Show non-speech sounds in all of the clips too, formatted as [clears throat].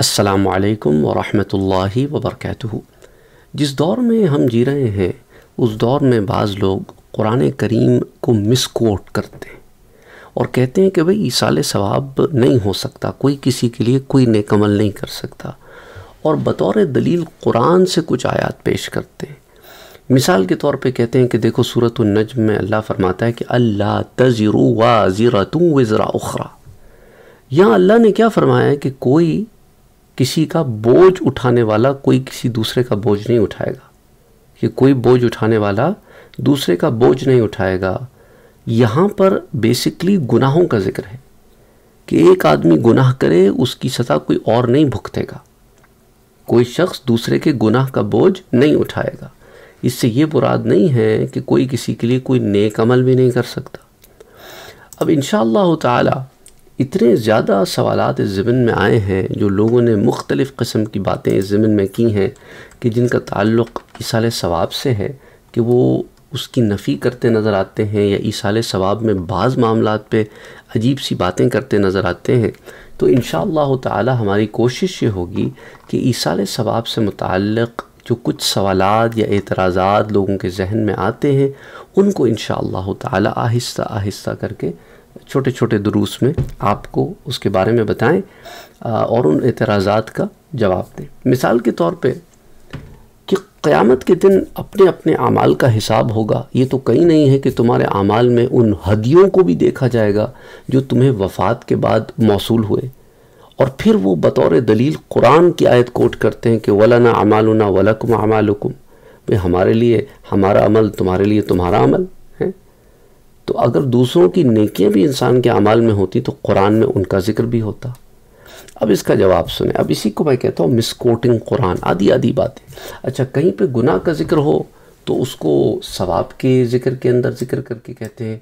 असलकम वरहि वबरक जिस दौर में हम जी रहे हैं उस दौर में बाज़ लोग कुरान करीम को मिसकोट करते हैं और कहते हैं कि भाई साल सवाब नहीं हो सकता कोई किसी के लिए कोई नेकमल नहीं कर सकता और बतौर दलील कुरान से कुछ आयात पेश करते हैं मिसाल के तौर पर कहते हैं कि देखो सूरत नजम में अल्लाह फरमाता है कि अल्लाह तजरू वा तुम वज़रा उखरा यहाँ अल्लाह ने क्या फरमाया है कि कोई किसी का बोझ उठाने वाला कोई किसी दूसरे का बोझ नहीं उठाएगा कि कोई बोझ उठाने वाला दूसरे का बोझ नहीं उठाएगा यहाँ पर बेसिकली गुनाहों का जिक्र है कि एक आदमी गुनाह करे उसकी सज़ा कोई और नहीं भुगतेगा कोई शख्स दूसरे के गुनाह का बोझ नहीं उठाएगा इससे ये मुराद नहीं है कि कोई किसी के लिए कोई नेक अमल भी नहीं कर सकता अब इन ताला इतने ज़्यादा सवाल इस ज़मीन में आए हैं जो लोगों ने मुख्तलिफ़ कस्म की बातें इस ज़मीन में की हैं कि जिनका ताल्लुक़ ईसाल सवाब से है कि वो उसकी नफ़ी करते नज़र आते हैं या ईसाल सवाब में बाज़ मामला पर अजीब सी बातें करते नज़र आते हैं तो इन शाह हमारी कोशिश ये होगी कि ईसाल सवाब से मुतक़ जो कुछ सवाल या एतराज़ा लोगों के जहन में आते हैं उनको इन शाह आहिस्ता आहिस्ता करके छोटे छोटे दुरूस में आपको उसके बारे में बताएं और उन एतराज़ात का जवाब दें मिसाल के तौर पे कि क़यामत के दिन अपने अपने अमाल का हिसाब होगा ये तो कहीं नहीं है कि तुम्हारे अमाल में उन हदियों को भी देखा जाएगा जो तुम्हें वफ़ात के बाद मौसू हुए और फिर वो बतौर दलील कुरान की आयत कोट करते हैं कि वलाना अमालना वलकुम अमालकुम भाई हमारे लिए हमारा अमल तुम्हारे लिए तुम्हारा अमल तो अगर दूसरों की नेकियां भी इंसान के अमाल में होती तो कुरान में उनका जिक्र भी होता अब इसका जवाब सुने अब इसी को मैं कहता हूँ मिसकोटिंग कुरान आदि आदि बातें अच्छा कहीं पे गुनाह का जिक्र हो तो उसको सवाब के जिक्र के अंदर जिक्र करके कहते हैं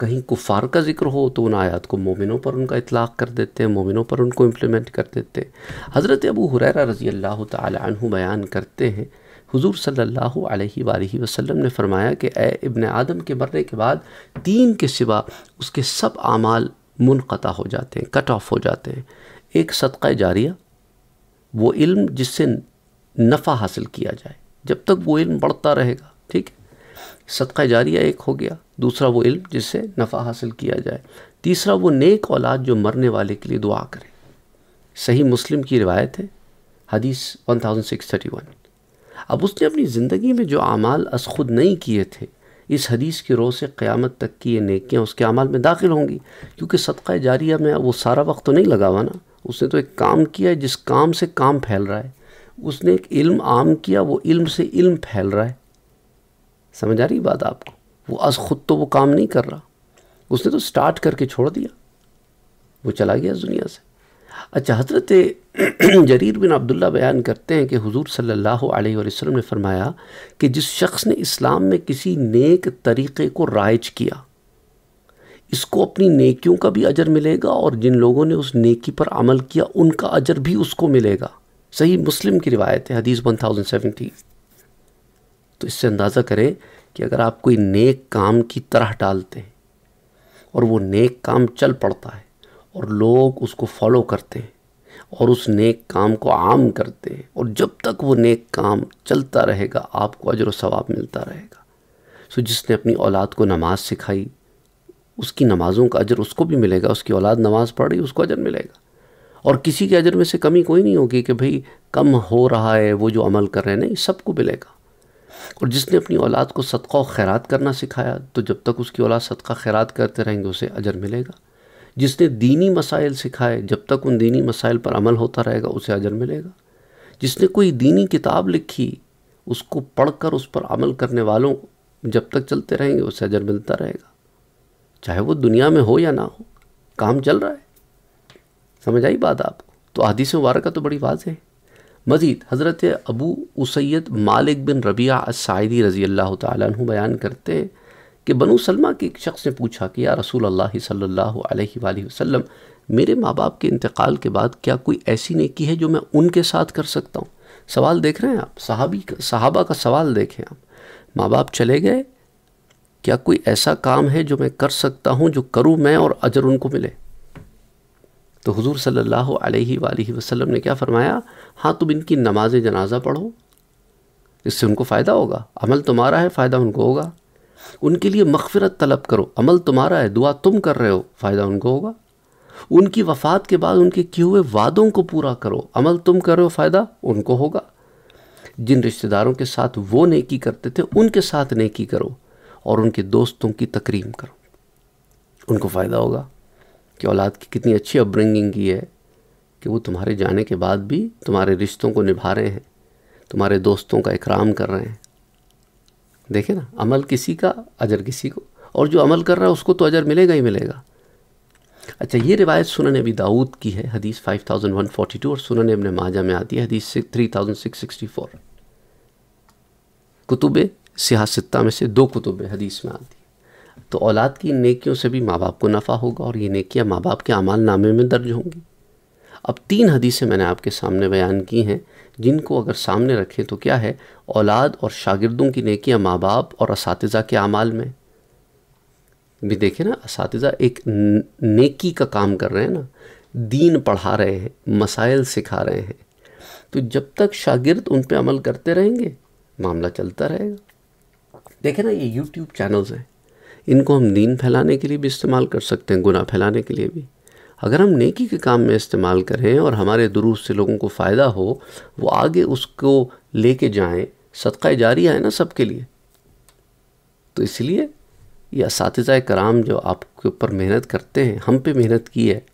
कहीं कुफार का जिक्र हो तो उन आयात को मोमिनों पर उनका इतलाक़ कर देते हैं मोमिनों पर उनको इम्प्लीमेंट कर देते हैं हज़रत अबू हुरैरा रज़ी अल्लाह तु बयान करते हैं हुजूर सल्लल्लाहु अलैहि वालैहि वसल्लम ने फरमाया कि ए इब्ने आदम के मरने के बाद दीन के सिवा उसके सब आमाल मुनक़ता हो जाते हैं कट ऑफ हो जाते हैं एक सदक़ा जारिया वो इल्म जिससे नफ़ा हासिल किया जाए जब तक वो इल्म बढ़ता रहेगा ठीक है सदका जारिया एक हो गया दूसरा वो इल्म जिससे नफ़ा हासिल किया जाए तीसरा वो नेक औलाद जो मरने वाले के लिए दुआ करे सही मुस्लिम की रिवायत है हदीस 1631 अब उसने अपनी ज़िंदगी में जो अमाल अस खुद नहीं किए थे इस हदीस के रोज़ से क़्यामत तक की ये नेकियाँ उसके अमाल में दाखिल होंगी क्योंकि सदक़ा जारिया में वो सारा वक्त तो नहीं लगा हुआ ना उसने तो एक काम किया है जिस काम से काम फैल रहा है उसने एक इल्म आम किया वो इल्म से इल्म फैल रहा है समझ आ रही बात आपको वो अस खुद तो वो काम नहीं कर रहा उसने तो स्टार्ट करके छोड़ दिया वो चला गया इस दुनिया से अच्छा हज़रत [clears throat] जरीर बिन अब्दुल्ला बयान करते हैं कि हुजूर सल्लल्लाहु अलैहि वसल्लम ने फरमाया कि जिस शख्स ने इस्लाम में किसी नेक तरीक़े को राइज किया इसको अपनी नेकियों का भी अजर मिलेगा और जिन लोगों ने उस नेकी पर अमल किया उनका अजर भी उसको मिलेगा सही मुस्लिम की रिवायत है हदीस वन थाउजेंड सेवेंटी तो इससे अंदाज़ा करें कि अगर आप कोई नेक काम की तरह डालते हैं और वो नेक काम चल पड़ता है और लोग उसको फॉलो करते हैं और उस नेक काम को आम करते हैं और जब तक वो नेक काम चलता रहेगा आपको अजर सवाब मिलता रहेगा सो जिसने अपनी औलाद को नमाज सिखाई उसकी नमाज़ों का अजर उसको भी मिलेगा उसकी औलाद नमाज़ पढ़ रही उसको अजर मिलेगा और किसी के अजर में से कमी कोई नहीं होगी कि भाई कम हो रहा है वो जो अमल कर रहे हैं नहीं सबको मिलेगा और जिसने अपनी औलाद को सदका और खैरात करना सिखाया तो जब तक उसकी औलाद सदका खैरात करते रहेंगे उसे अजर मिलेगा जिसने दीनी मसाइल सिखाए जब तक उन दीनी मसाइल पर अमल होता रहेगा उसे अजर मिलेगा जिसने कोई दीनी किताब लिखी उसको पढ़कर उस पर अमल करने वालों जब तक चलते रहेंगे उसे अजर मिलता रहेगा चाहे वो दुनिया में हो या ना हो काम चल रहा है समझ आई बात आपको तो हदीस का तो बड़ी वाज है मज़ीद हज़रत अबू उसैद मालिक बिन रबिया सायदी रज़ी अल्लाह तु बयान करते हैं कि बनु सलमा के एक शख्स ने पूछा कि या रसूल अल्लाह सल्लल्लाहु अलैहि वसल्लम मेरे माँ बाप के इंतकाल के बाद क्या कोई ऐसी नेकी है जो मैं उनके साथ कर सकता हूँ सवाल देख रहे हैं आप सहाबी का साहबा का सवाल देखें आप माँ बाप चले गए क्या कोई ऐसा काम है जो मैं कर सकता हूँ जो करूँ मैं और अजर उनको मिले तो हुजूर सल्लल्लाहु अलैहि वसल्लम ने क्या फरमाया हाँ तुम इनकी नमाज जनाजा पढ़ो इससे उनको फ़ायदा होगा अमल तुम्हारा है फ़ायदा उनको होगा उनके लिए मगफरत तलब करो अमल तुम्हारा है दुआ तुम कर रहे हो फ़ायदा उनको होगा उनकी वफ़ात के बाद उनके किए हुए वादों को पूरा करो अमल तुम कर रहे हो फ़ायदा उनको होगा जिन रिश्तेदारों के साथ वो नेकी करते थे उनके साथ नेकी करो और उनके दोस्तों की तकरीम करो उनको फ़ायदा होगा कि औलाद की कितनी अच्छी अपब्रिंगिंग की है कि वो तुम्हारे जाने के बाद भी तुम्हारे रिश्तों को निभा रहे हैं तुम्हारे दोस्तों का इकराम कर रहे हैं देखे ना अमल किसी का अजर किसी को और जो अमल कर रहा है उसको तो अजर मिलेगा ही मिलेगा अच्छा ये रिवायत सुनन अबी दाऊद की है हदीस 5142 और सुनन इबन माजा में आती है हदीस 3664 कुतुब सियासत्ता में से दो कुतुब हदीस में आती है तो औलाद की नेकियों से भी माँ बाप को नफ़ा होगा और ये नेकियाँ माँ बाप के अमाल नामे में दर्ज होंगी अब तीन हदीसें मैंने आपके सामने बयान की हैं जिनको अगर सामने रखें तो क्या है औलाद और शागिर्दों की नेकियां माँ बाप और इस के अमाल में भी देखें ना इस एक नेकी का काम कर रहे हैं ना दीन पढ़ा रहे हैं मसाइल सिखा रहे हैं तो जब तक शागिर्द उन पर अमल करते रहेंगे मामला चलता रहेगा देखें ना ये यूट्यूब चैनल्स हैं इनको हम दीन फैलाने के लिए भी इस्तेमाल कर सकते हैं गुना फैलाने के लिए भी अगर हम नेकी के काम में इस्तेमाल करें और हमारे दुरुस्त से लोगों को फ़ायदा हो वो आगे उसको ले कर जाएँ सदका जारी है ना सबके लिए तो इसलिए ये इस कराम जो आपके ऊपर मेहनत करते हैं हम पे मेहनत की है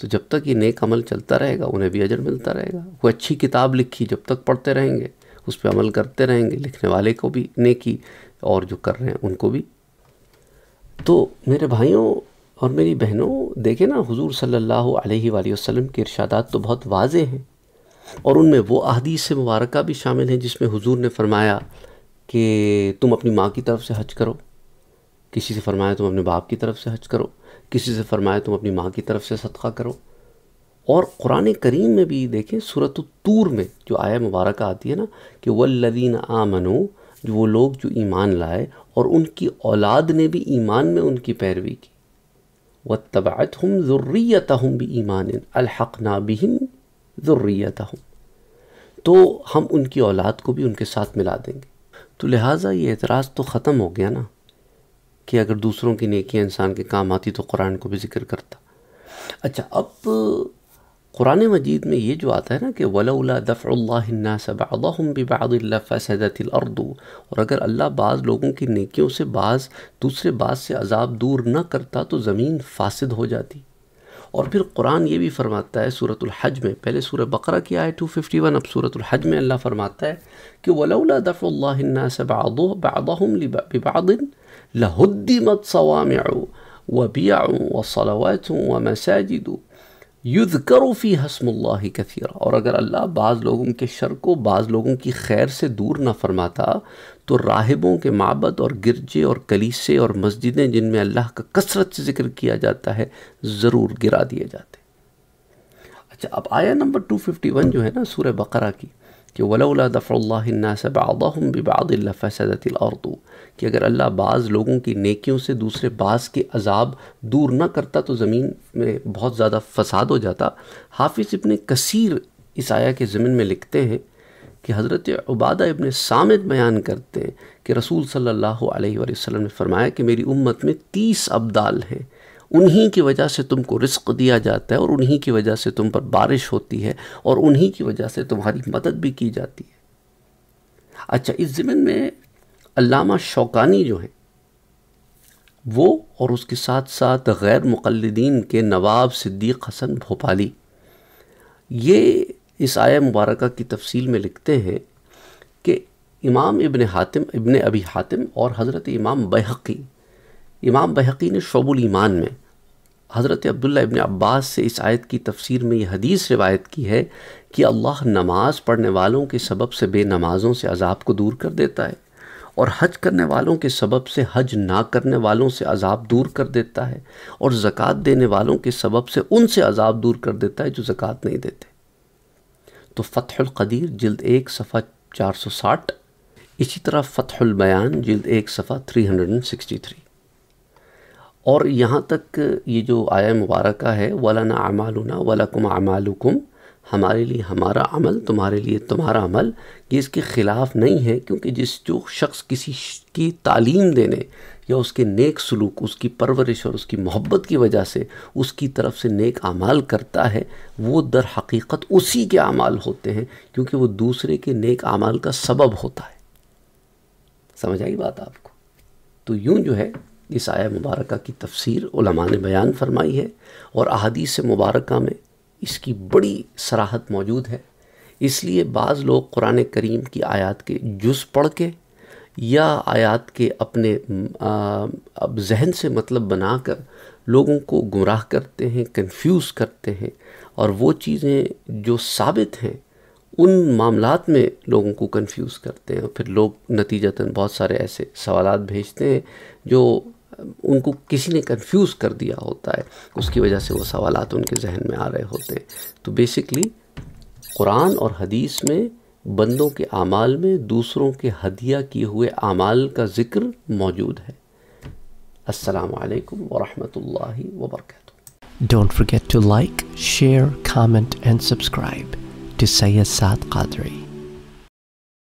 तो जब तक ये नेक अमल चलता रहेगा उन्हें भी अजर मिलता रहेगा वो अच्छी किताब लिखी जब तक पढ़ते रहेंगे उस पर अमल करते रहेंगे लिखने वाले को भी नेकी और जो कर रहे हैं उनको भी तो मेरे भाइयों और मेरी बहनों देखे ना हुजूर सल्लल्लाहु अलैहि वसल्लम के इरशादात तो बहुत वाज़े हैं और उनमें वो अहदीस से मुबारक भी शामिल हैं जिसमें हुजूर ने फरमाया कि तुम अपनी माँ की तरफ से हज करो किसी से फरमाया तुम अपने बाप की तरफ से हज करो किसी से फरमाया तुम अपनी माँ की तरफ से सदका करो और क़ुरान करीम में भी देखें सूरत तूर में जो आया मुबारक आती है ना कि वल्लदीन आमनो जो वो लोग जो ईमान लाए और उनकी औलाद ने भी ईमान में उनकी पैरवी की हम वतबातहम हम भी ईमान अलहक़ना ज़रूरीत हम तो हम उनकी औलाद को भी उनके साथ मिला देंगे तो लिहाजा ये एतराज़ तो ख़त्म हो गया ना कि अगर दूसरों की नेकियां इंसान के काम आती तो कुरान को भी जिक्र करता अच्छा अब قرآن مجید میں یہ جو آتا ہے نا کہ وَلَوْلَا دَفْعُ اللَّهِ النَّاسَ بَعْضَهُمْ بِبَعْضِ اللَّهِ فَسَدَتِ الْأَرْضُ اور اگر اللہ بعض لوگوں کی نیکیوں سے بعض دوسرے بعض سے عذاب دور نہ کرتا تو زمین فاسد ہو جاتی اور پھر قرآن یہ بھی فرماتا ہے سورة الحج میں پہلے سورة بقرہ کی آئے 251 اب سورة الحج میں اللہ فرماتا ہے کہ وَلَوْلَا دَفْعُ اللَّهِ النَّاسَ بَعْضَهُمْ بِبَعْضٍ لَهُدِّمَتْ صَوَامِعُ وَبِيَعُ وَصَلَوَاتٌ وَمَسَاجِدُ युद्ध युद्धकरोफ़ी हसमुल्ला कथीरा और अगर अल्लाह बाज़ लोगों के शर को बाज़ लोगों की खैर से दूर ना फरमाता तो राहिबों के मबद और गिरजे और कलीसे और मस्जिदें जिनमें अल्लाह का कसरत से ज़िक्र किया जाता है ज़रूर गिरा दिए जाते अच्छा अब आया नंबर 251 जो है ना सूर्य बकरा की कि वलौला दफ़ल्लास बादम बबाद अर्दू कि अगर अल्लाह बाज़ लोगों की नेकियों से दूसरे बाज़ के अजाब दूर ना करता तो ज़मीन में बहुत ज़्यादा फसाद हो जाता हाफिज़ इबन कसीर इस आया के ज़मीन में लिखते हैं कि हज़रत उबादा इबन सामद बयान करते हैं कि रसूल सल्ला वसम ने फरमाया कि मेरी उम्मत में तीस अब्दाल हैं उन्हीं की वजह से तुमको रिस्क दिया जाता है और उन्हीं की वजह से तुम पर बारिश होती है और उन्हीं की वजह से तुम्हारी मदद भी की जाती है अच्छा इस ज़मीन में अलामा शौकानी जो हैं वो और उसके साथ साथ गैर मुकलदीन के नवाब सिद्दीक हसन भोपाली ये इस आय मुबारक की तफसील में लिखते हैं कि इमाम इबन हातिम इबन अभी हातिम और हज़रत इमाम बहकी इमाम बहकी ने शोबुल ईमान में हज़रत अब्दुल्ला इबन अब्बास से इस आयत की तफसीर में यह हदीस रिवायत की है कि अल्लाह नमाज पढ़ने वालों के सबब से बेनमाज़ों से अजाब को दूर कर देता है और हज करने वालों के सबब से हज ना करने वालों से अजाब दूर कर देता है और ज़क़़त देने वालों के सबब से उनसे अजाब दूर कर देता है जो ज़क़़त नहीं देते तो फ़तहलक़दीर जल्द एक सफ़ा चार सौ साठ इसी तरह फ़तहुल बयान जल्द एक सफ़ा three hundred and sixty three और यहाँ तक ये जो आया मुबारक है वलाना अमालना वलकुम अमालकुम हमारे लिए हमारा अमल तुम्हारे लिए तुम्हारा अमल ये इसके ख़िलाफ़ नहीं है क्योंकि जिस जो शख्स किसी की तालीम देने या उसके नेक सलूक उसकी परवरिश और उसकी मोहब्बत की वजह से उसकी तरफ से नेक अमाल करता है वो दर हकीकत उसी के अमाल होते हैं क्योंकि वो दूसरे के नेक अमाल का सबब होता है समझ आई बात आपको तो यूँ जो है इस आया मुबारक की तफसीर ने बयान फरमाई है और अहदीस मुबारक में इसकी बड़ी सराहत मौजूद है इसलिए बाज़ लोग कुरान करीम की आयत के जुज़ पढ़ के या आयत के अपने अब जहन से मतलब बनाकर लोगों को गुमराह करते हैं कंफ्यूज करते हैं और वो चीज़ें जो साबित हैं उन मामलात में लोगों को कंफ्यूज करते हैं और फिर लोग नतीजतन बहुत सारे ऐसे सवाल भेजते हैं जो उनको किसी ने कंफ्यूज कर दिया होता है उसकी वजह से वो सवाल उनके जहन में आ रहे होते हैं तो बेसिकली कुरान और हदीस में बंदों के अमाल में दूसरों के हदिया किए हुए अमाल का ज़िक्र मौजूद है अस्सलाम वालेकुम वरहमतुल्लाहि व बरकातहू Don't forget to like, share, comment and subscribe to Sayyid Saad